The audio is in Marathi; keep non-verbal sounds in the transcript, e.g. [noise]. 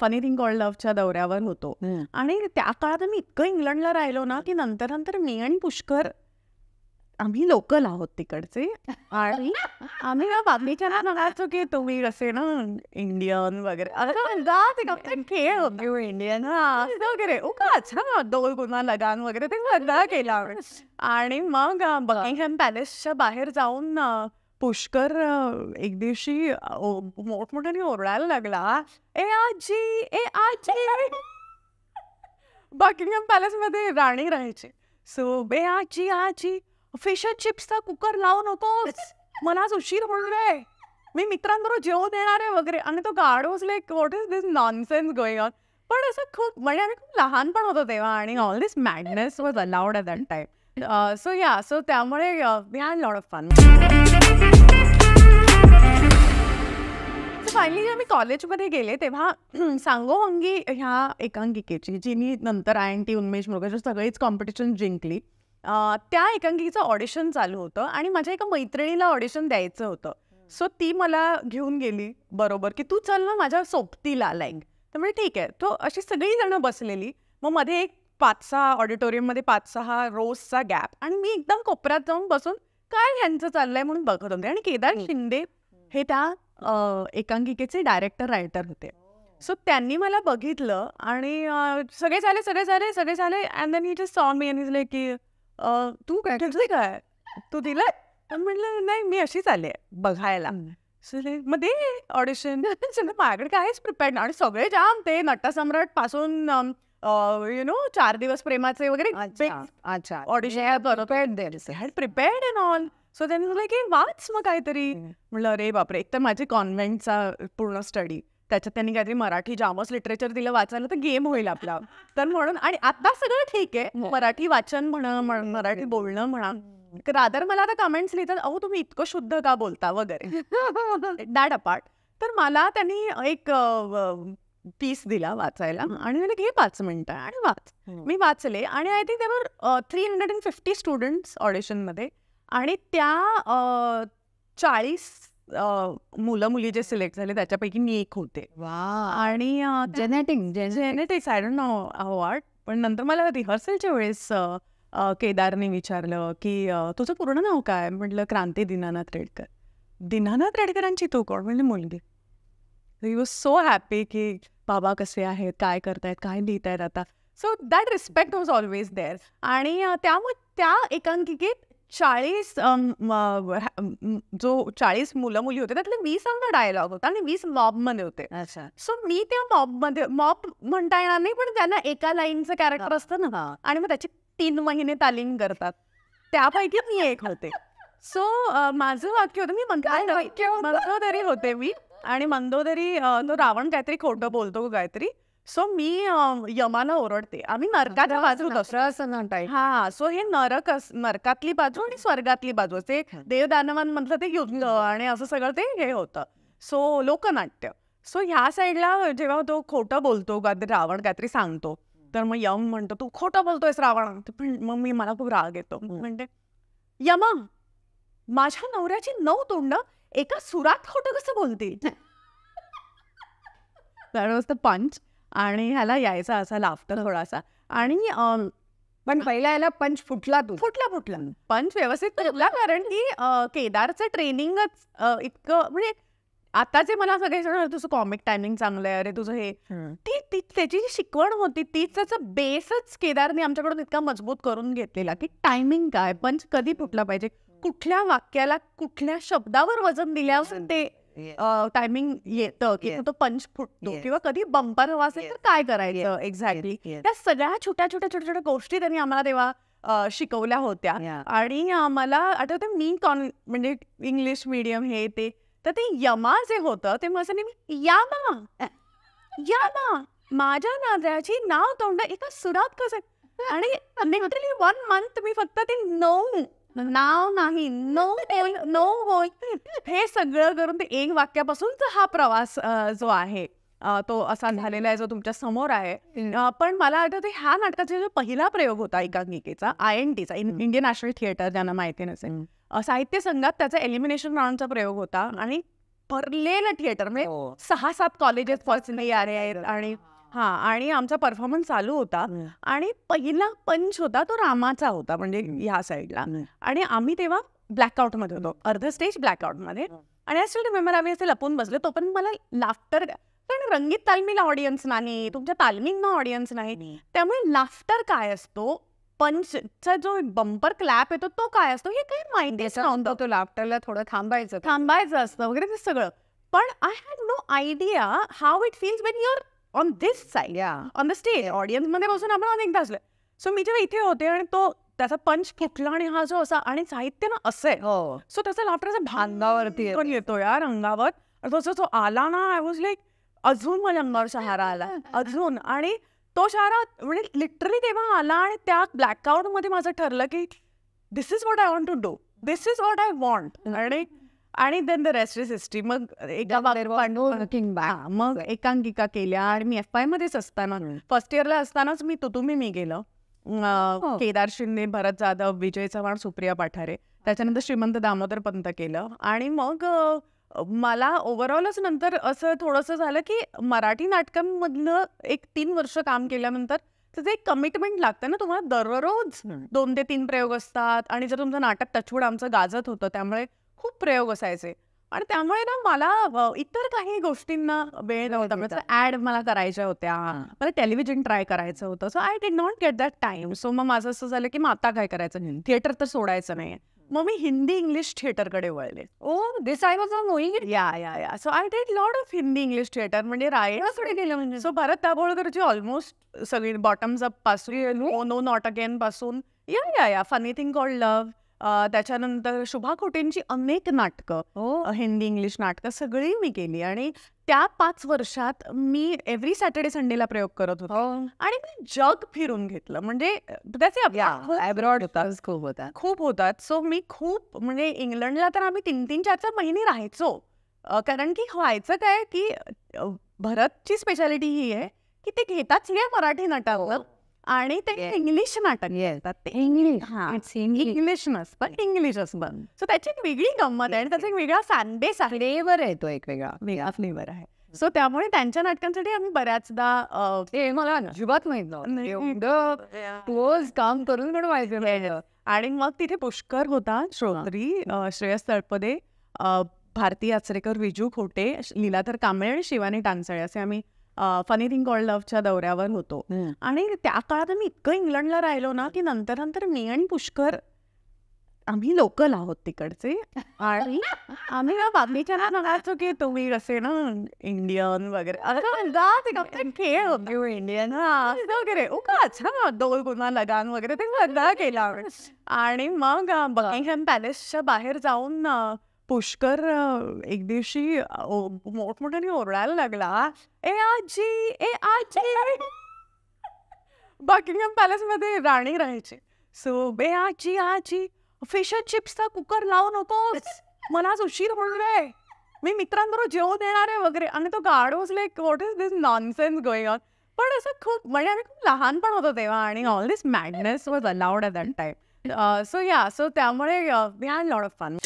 फनी थिंग कॉल लव्हच्या दौऱ्यावर होतो आणि त्या काळात आम्ही इतकं इंग्लंडला राहिलो ना की नंतर नंतर मी आणि पुष्कर आम्ही लोकल आहोत तिकडचे आणि आम्ही ना बाकीच्या म्हणायचो की तुम्ही कसे ना इंडियन वगैरे असं खेळ होतो इंडियन वगैरे ओ का अच्छा दोन गुन्हा लगान वगैरे ते मजा केला आणि मग बकिंगहॅम पॅलेसच्या बाहेर जाऊन पुष्कर एक दिवशी मोठमोठ्याने ओरडायला लागला ए आजी ए आजी बाकिंगम पॅलेसमध्ये राणी राहायची सो बे आजी आजी फिशर चिप्सचा कुकर लावू नकोस मला उशीर होणार आहे मी मित्रांबरोबर जेवू देणार आहे वगैरे आणि तो God was like what is this nonsense going on पण असं खूप म्हणजे आम्ही खूप लहान पण होतो तेव्हा आणि all this madness was allowed at that time so yeah so त्यामुळे we had lot of fun finally जेव्हा मी कॉलेजमध्ये गेले तेव्हा [clears throat] अंगी ह्या एकांकिकेची जिनी नंतर आय एन टी उन्मेश मृगाची सगळीच कॉम्पिटिशन जिंकली uh, त्या एकांकिकेचं ऑडिशन चालू होतं आणि माझ्या एका मैत्रिणीला ऑडिशन द्यायचं होतं सो ती मला घेऊन गेली बरोबर की तू चल ना माझ्या सोबतीला लाईक त्यामुळे ठीक आहे तो अशी सगळी जणं बसलेली मग मध्ये एक पाच सहा ऑडिटोरियममध्ये पाच सहा रोजचा गॅप आणि मी एकदम कोपऱ्यात जाऊन बसून काय ह्यांचं चाललंय म्हणून बघत होते आणि केदार शिंदे हे त्या एकांकिकेचे डायरेक्टर रायटर होते सो त्यांनी मला बघितलं आणि सगळे झाले सगळे झाले सगळे झाले अँड देन जस्ट सॉन मी यांनी की तू काय तुझे काय तू दिलं म्हटलं नाही मी अशीच आले बघायला मग ते ऑडिशन [laughs] माझ्याकडे काहीच प्रिपेअर्ड आणि सगळे जाम ते नटसम्राट पासून यु नो चार दिवस प्रेमाचे वगैरे अच्छा audition prepared and all so त्यांनी म्हटलं की वाच मग काहीतरी म्हटलं अरे बापरे एक तर माझी कॉन्व्हेंटचा पूर्ण स्टडी त्याच्यात त्यांनी काहीतरी मराठी जामस लिटरेचर दिलं वाचायला तर गेम होईल आपला तर म्हणून आणि आता सगळं ठीक आहे हो. मराठी वाचन म्हणा मराठी बोलणं म्हणा रादर मला आता कमेंट्स लिहितात अहो तुम्ही इतकं शुद्ध का बोलता वगैरे दॅट [laughs] अपार्ट तर मला त्यांनी एक पीस दिला वाचायला आणि मला घे पाच मिनिटं आणि वाच हो. मी वाचले आणि आय थिंक त्यावर three hundred and fifty students ऑडिशनमध्ये आणि त्या चाळीस मुलं मुली जे सिलेक्ट झाले त्याच्यापैकी मी एक होते आणि genetic genetics I don't know award पण नंतर मला रिहर्सलच्या वेळेस केदारने विचारलं की तुझं पूर्ण नाव काय म्हटलं क्रांती दिनानाथ रेडकर दिनानाथ रेडकरांची तू कोण म्हणजे मुलगी यू वॉज सो हॅपी की बाबा कसे आहेत काय करतायत काय लिहित आहेत आता so that respect was always there आणि त्यामुळे त्या एकांकिकेत चाळीस जो चाळीस मुलं मुली होते त्यातले अंग डायलॉग होता आणि वीस मॉबमध्ये होते अच्छा सो मी त्या मॉबमध्ये मॉब म्हणता येणार नाही पण त्यांना एका लाईनचं कॅरेक्टर असतं ना आणि मग त्याची तीन महिने तालीम करतात त्यापैकी मी एक होते सो माझं वाक्य होतं मी म्हणतो तरी होते मी आणि मंदोदरी तो रावण काहीतरी खोटं बोलतो काहीतरी सो मी यमाला ओरडते आम्ही नरकाच्या बाजू हा सो हे नरक नरकातली बाजू आणि स्वर्गातली बाजू ते देवदानवांमधलं ते युद्ध आणि असं सगळं ते हे होतं सो लोकनाट्य सो ह्या साईडला जेव्हा तो खोटं बोलतो रावण काहीतरी सांगतो तर मग यम म्हणतो तू खोटं बोलतोयस रावण मग मी मला खूप राग येतो म्हणते यमा माझ्या नवऱ्याची नऊ तोंड एका सुरात खोटं कसं बोलते दॅट पंच आणि ह्याला यायचा असा लाफ्टर थोडासा आणि पण पहिला याला पंच फुटला तू फुटला फुटला पंच व्यवस्थित फुटला कारण की केदारचं ट्रेनिंगच इतकं म्हणजे आताचे मला सगळे सांगणार तुझं कॉमिक टायमिंग चांगलं आहे अरे तुझं हे ती ती त्याची जी शिकवण होती तीच त्याचा बेसच केदारने आमच्याकडून इतका मजबूत करून घेतलेला की टायमिंग काय पंच कधी फुटला पाहिजे कुठल्या वाक्याला कुठल्या शब्दावर वजन दिल्यावर ते टायमिंग येतं की तो पंच फुटतो किंवा कधी बंपर हवा असेल तर काय करायचं एक्झॅक्टली त्या सगळ्या छोट्या छोट्या छोट्या छोट्या गोष्टी त्यांनी आम्हाला तेव्हा शिकवल्या होत्या आणि मला आठवतं मी कॉन म्हणजे इंग्लिश मिडियम हे ते तर ते यमा जे होतं ते या नेहमी यामा यामा माझ्या नाद्याची नाव तोंड एका सुरात कसं आणि वन मंथ मी फक्त ते नऊ नाव नाही नो नो हे सगळं करून ते एक वाक्यापासून हा प्रवास जो आहे तो असा झालेला आहे जो तुमच्या समोर आहे पण मला वाटतं ह्या नाटकाचा जो पहिला प्रयोग होता एकांकिकेचा आय एन टीचा इंडियन नॅशनल थिएटर ज्यांना माहिती नसेल साहित्य संघात त्याचा एलिमिनेशन राऊंडचा प्रयोग होता आणि भरलेलं थिएटर म्हणजे हो. सहा सात कॉलेजेस फॉर्च्युनेट आहेत आणि हा आणि आमचा परफॉर्मन्स चालू होता आणि पहिला पंच होता तो रामाचा होता म्हणजे ह्या साईडला आणि आम्ही तेव्हा ब्लॅकआउट मध्ये होतो अर्ध स्टेज ब्लॅकआउटमध्ये मध्ये आणि आय स्टील रिमेंबर आम्ही असे लपून बसले तो पण मला लाफ्टर कारण रंगीत तालमीला ऑडियन्स नाही तुमच्या तालमींना ऑडियन्स नाही त्यामुळे लाफ्टर काय असतो पंचचा जो बंपर क्लॅप येतो तो काय असतो हे काही माहिती नव्हतं तो लाफ्टरला थोडं थांबायचं थांबायचं असतं वगैरे ते सगळं पण I had no idea how it feels when your on this side on the stage audience मध्ये बसून आपण अनेकदा असले सो मी जेव्हा इथे होते आणि तो त्याचा पंच फुटला आणि हा जो असा आणि साहित्य ना असे हो सो त्याचा लाफ्टरचा भांगावरती येतो यार अंगावर तसं तो आला ना आय वॉज लाईक अजून मला अंगावर शहारा आला अजून आणि तो शहारा म्हणजे लिटरली तेव्हा आला आणि त्या ब्लॅकआउट मध्ये माझं ठरलं की this is what I want to do this is what I want आणि आणि then the rest is history मग एका मग एकांकिका केल्या आणि मी एफ आय मध्येच असताना फर्स्ट इयरला असतानाच मी तो तुम्ही मी गेलो हो. केदार शिंदे भरत जाधव विजय चव्हाण सुप्रिया पाठारे त्याच्यानंतर श्रीमंत दामोदर पंत केलं आणि मग मला ओव्हरऑलच नंतर असं थोडंसं झालं की मराठी नाटकांमधलं एक तीन वर्ष काम केल्यानंतर त्याचं एक कमिटमेंट लागतं ना तुम्हाला दररोज दोन ते तीन प्रयोग असतात आणि जर तुमचं नाटक टचवूड आमचं गाजत होतं त्यामुळे खूप प्रयोग असायचे आणि त्यामुळे ना मला इतर काही गोष्टींना वेळ नव्हता म्हणजे ऍड मला करायच्या होत्या मला टेलिव्हिजन ट्राय करायचं होतं so I did not get that time so मग माझं असं झालं की मग आता काय करायचं थिएटर तर सोडायचं नाही मग मी हिंदी इंग्लिश थिएटरकडे वळले ओ this I was yeah yeah yeah so I did lot of Hindi English theatre म्हणजे रायगडाकडे गेलं म्हणजे सो भारत दाभोळकरची ऑलमोस्ट सगळी बॉटम्स अप पासून नो नॉट अगेन पासून या या या फनी थिंग कॉल्ड लव्ह त्याच्यानंतर शुभा खोटेंची अनेक नाटकं हो. हिंदी इंग्लिश नाटकं सगळी मी केली आणि त्या पाच वर्षात मी एव्हरी सॅटर्डे संडेला प्रयोग करत होतो हो. आणि मी जग फिरून घेतलं म्हणजे त्याचे खूप होतात खूप होतात सो मी खूप म्हणजे इंग्लंडला तर आम्ही तीन तीन चार चार महिने राहायचो कारण की व्हायचं काय की भरतची स्पेशालिटी ही आहे की ते घेतात सगळ्या मराठी हो. नटावर आणि ते इंग्लिश नाटक येतात ते इंग्लिश इंग्लिश नसतं इंग्लिश असतं सो त्याची एक वेगळी गंमत आहे आणि त्याचा एक वेगळा फॅनबेस आहे फ्लेवर आहे तो एक वेगळा वेगळा फ्लेवर आहे सो त्यामुळे त्यांच्या नाटकांसाठी आम्ही बऱ्याचदा ते मला अजिबात माहित नव्हतं काम करून पण माहिती आणि मग तिथे पुष्कर होता श्रोत्री श्रेयस तळपदे भारती आचरेकर विजू खोटे लीलाधर कांबळे आणि शिवानी टांचळे असे आम्ही फनी थिंग कॉल लव्हच्या दौऱ्यावर होतो आणि त्या काळात आम्ही इतकं इंग्लंडला राहिलो ना की नंतर नंतर मी आणि पुष्कर आम्ही लोकल आहोत तिकडचे आणि आम्ही ना बाकीच्या ना म्हणायचो की तुम्ही कसे ना इंडियन वगैरे खेळ होते इंडियन वगैरे वगैरे का अच्छा दोन गुन्हा लगान वगैरे ते बंद केला आणि मग बकिंगहॅम पॅलेसच्या बाहेर जाऊन पुष्कर एक दिवशी मोठमोठ्याने ओरडायला लागला ए आजी ए आजी बकिंगम पॅलेसमध्ये राणी राहायची सो बे आजी आजी फिशर चिप्सचा कुकर लावू नकोस मला उशीर होणार आहे मी मित्रांबरोबर जेवण देणार आहे वगैरे आणि तो God was like what is this nonsense going on पण असं खूप म्हणजे आम्ही खूप लहान पण होतो तेव्हा आणि all this madness was allowed at that time Uh, so yeah, so Tamare, uh, we had a lot of fun.